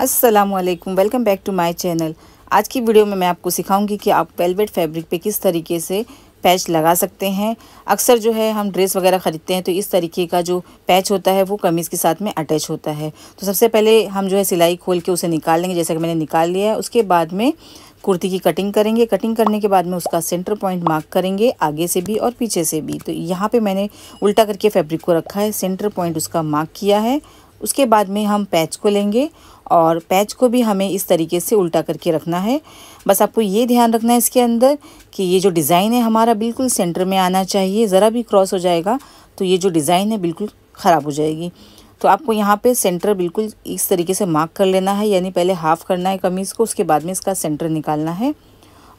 अस्सलाम वालेकुम welcome back to my channel आज की वीडियो में मैं आपको सिखाऊंगी कि आप वेलवेट फैब्रिक पे किस तरीके से पैच लगा सकते हैं अक्सर जो है हम ड्रेस वगैरह ख़रीदते हैं तो इस तरीके का जो पैच होता है वो कमीज़ के साथ में अटैच होता है तो सबसे पहले हम जो है सिलाई खोल के उसे निकाल लेंगे जैसा कि मैंने निकाल लिया है उसके बाद में कुर्ती की कटिंग करेंगे कटिंग करने के बाद में उसका सेंटर पॉइंट मार्क करेंगे आगे से भी और पीछे से भी तो यहाँ पे मैंने उल्टा करके फैब्रिक को रखा है सेंटर पॉइंट उसका मार्क किया है उसके बाद में हम पैच को लेंगे और पैच को भी हमें इस तरीके से उल्टा करके रखना है बस आपको ये ध्यान रखना है इसके अंदर कि ये जो डिज़ाइन है हमारा बिल्कुल सेंटर में आना चाहिए ज़रा भी क्रॉस हो जाएगा तो ये जो डिज़ाइन है बिल्कुल ख़राब हो जाएगी तो आपको यहाँ पे सेंटर बिल्कुल इस तरीके से मार्क कर लेना है यानी पहले हाफ़ करना है कमीज़ को उसके बाद में इसका सेंटर निकालना है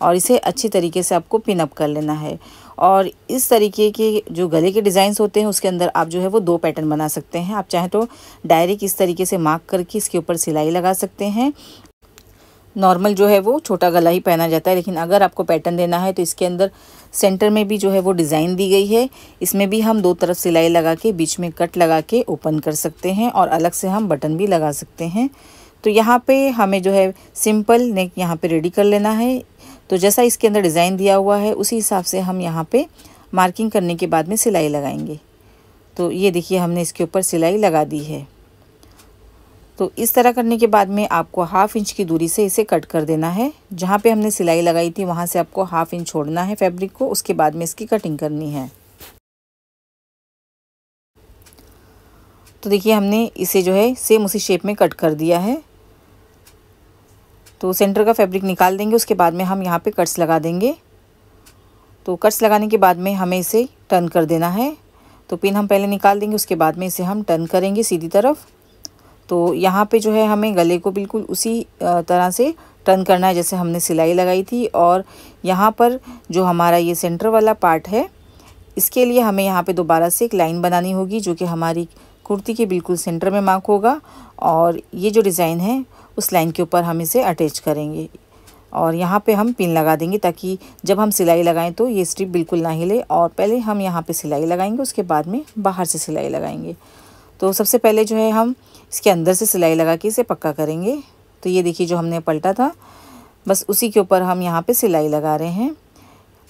और इसे अच्छी तरीके से आपको पिनअप कर लेना है और इस तरीके के जो गले के डिज़ाइंस होते हैं उसके अंदर आप जो है वो दो पैटर्न बना सकते हैं आप चाहें तो डायरेक्ट इस तरीके से मार्क करके इसके ऊपर सिलाई लगा सकते हैं नॉर्मल जो है वो छोटा गला ही पहना जाता है लेकिन अगर आपको पैटर्न देना है तो इसके अंदर सेंटर में भी जो है वो डिज़ाइन दी गई है इसमें भी हम दो तरफ सिलाई लगा के बीच में कट लगा के ओपन कर सकते हैं और अलग से हम बटन भी लगा सकते हैं तो यहाँ पे हमें जो है सिंपल नेक यहाँ पे रेडी कर लेना है तो जैसा इसके अंदर डिज़ाइन दिया हुआ है उसी हिसाब से हम यहाँ पे मार्किंग करने के बाद में सिलाई लगाएंगे तो ये देखिए हमने इसके ऊपर सिलाई लगा दी है तो इस तरह करने के बाद में आपको हाफ इंच की दूरी से इसे कट कर देना है जहाँ पे हमने सिलाई लगाई थी वहाँ से आपको हाफ इंच छोड़ना है फैब्रिक को उसके बाद में इसकी कटिंग करनी है तो देखिए हमने इसे जो है सेम उसी शेप में कट कर दिया है तो सेंटर का फैब्रिक निकाल देंगे उसके बाद में हम यहाँ पे कट्स लगा देंगे तो कट्स लगाने के बाद में हमें इसे टर्न कर देना है तो पिन हम पहले निकाल देंगे उसके बाद में इसे हम टर्न करेंगे सीधी तरफ तो यहाँ पे जो है हमें गले को बिल्कुल उसी तरह से टर्न करना है जैसे हमने सिलाई लगाई थी और यहाँ पर जो हमारा ये सेंटर वाला पार्ट है इसके लिए हमें यहाँ पर दोबारा से एक लाइन बनानी होगी जो कि हमारी कुर्ती के बिल्कुल सेंटर में मार्क होगा और ये जो डिज़ाइन है उस लाइन के ऊपर हम इसे अटैच करेंगे और यहाँ पे हम पिन लगा देंगे ताकि जब हम सिलाई लगाएं तो ये स्ट्रिप बिल्कुल ना हिले और पहले हम यहाँ पे सिलाई लगाएंगे उसके बाद में बाहर से सिलाई लगाएंगे तो सबसे पहले जो है हम इसके अंदर से सिलाई लगा के इसे पक्का करेंगे तो ये देखिए जो हमने पलटा था बस उसी के ऊपर हम यहाँ पर सिलाई लगा रहे हैं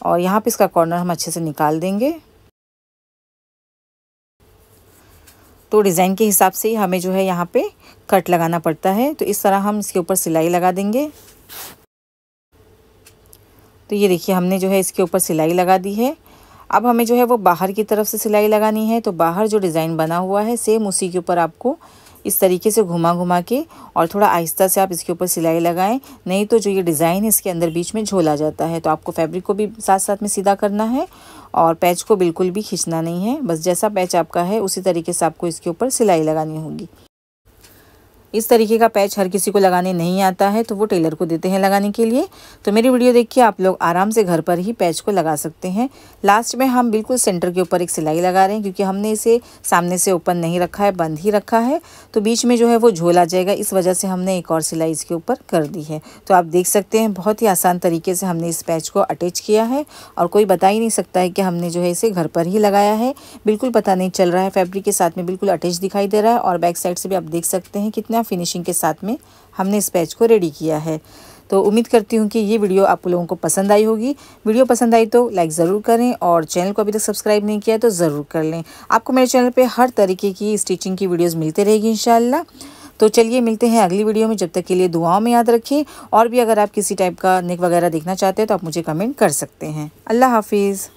और यहाँ पर इसका कॉर्नर हम अच्छे से निकाल देंगे तो डिज़ाइन के हिसाब से ही हमें जो है यहाँ पे कट लगाना पड़ता है तो इस तरह हम इसके ऊपर सिलाई लगा देंगे तो ये देखिए हमने जो है इसके ऊपर सिलाई लगा दी है अब हमें जो है वो बाहर की तरफ से सिलाई लगानी है तो बाहर जो डिज़ाइन बना हुआ है सेम उसी के ऊपर आपको इस तरीके से घुमा घुमा के और थोड़ा आहिस्ता से आप इसके ऊपर सिलाई लगाएं नहीं तो जो ये डिज़ाइन है इसके अंदर बीच में झोला जाता है तो आपको फैब्रिक को भी साथ साथ में सीधा करना है और पैच को बिल्कुल भी खींचना नहीं है बस जैसा पैच आपका है उसी तरीके से आपको इसके ऊपर सिलाई लगानी होगी इस तरीके का पैच हर किसी को लगाने नहीं आता है तो वो टेलर को देते हैं लगाने के लिए तो मेरी वीडियो देख के आप लोग आराम से घर पर ही पैच को लगा सकते हैं लास्ट में हम बिल्कुल सेंटर के ऊपर एक सिलाई लगा रहे हैं क्योंकि हमने इसे सामने से ओपन नहीं रखा है बंद ही रखा है तो बीच में जो है वो झोल आ जाएगा इस वजह से हमने एक और सिलाई इसके ऊपर कर दी है तो आप देख सकते हैं बहुत ही आसान तरीके से हमने इस पैच को अटैच किया है और कोई बता ही नहीं सकता है कि हमने जो है इसे घर पर ही लगाया है बिल्कुल पता नहीं चल रहा है फैब्रिक के साथ में बिल्कुल अटैच दिखाई दे रहा है और बैक साइड से भी आप देख सकते हैं कितना बढ़िया फिनिशिंग के साथ में हमने इस पैच को रेडी किया है तो उम्मीद करती हूँ कि ये वीडियो आप लोगों को पसंद आई होगी वीडियो पसंद आई तो लाइक ज़रूर करें और चैनल को अभी तक सब्सक्राइब नहीं किया तो ज़रूर कर लें आपको मेरे चैनल पर हर तरीके की स्टिचिंग की वीडियोज़ मिलते रहेगी इन तो चलिए मिलते हैं अगली वीडियो में जब तक के लिए दुआओं में याद रखें और भी अगर आप किसी टाइप का नेक वगैरह देखना चाहते हैं तो आप मुझे कमेंट कर सकते हैं अल्लाह हाफिज़